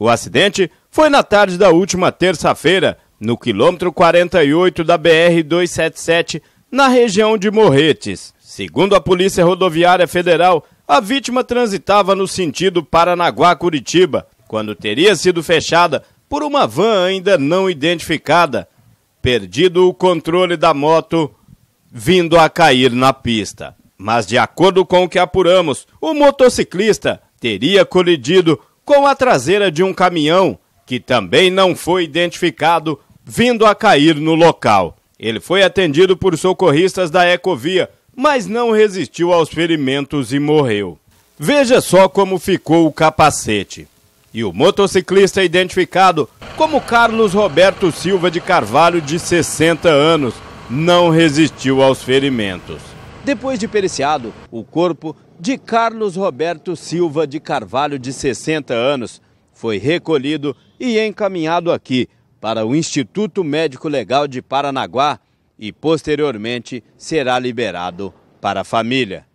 O acidente foi na tarde da última terça-feira, no quilômetro 48 da BR-277, na região de Morretes. Segundo a Polícia Rodoviária Federal, a vítima transitava no sentido Paranaguá-Curitiba, quando teria sido fechada por uma van ainda não identificada, perdido o controle da moto, vindo a cair na pista. Mas, de acordo com o que apuramos, o motociclista teria colidido com a traseira de um caminhão que também não foi identificado, vindo a cair no local. Ele foi atendido por socorristas da Ecovia, mas não resistiu aos ferimentos e morreu. Veja só como ficou o capacete. E o motociclista identificado como Carlos Roberto Silva de Carvalho, de 60 anos, não resistiu aos ferimentos. Depois de periciado, o corpo de Carlos Roberto Silva de Carvalho, de 60 anos, foi recolhido e encaminhado aqui para o Instituto Médico Legal de Paranaguá e posteriormente será liberado para a família.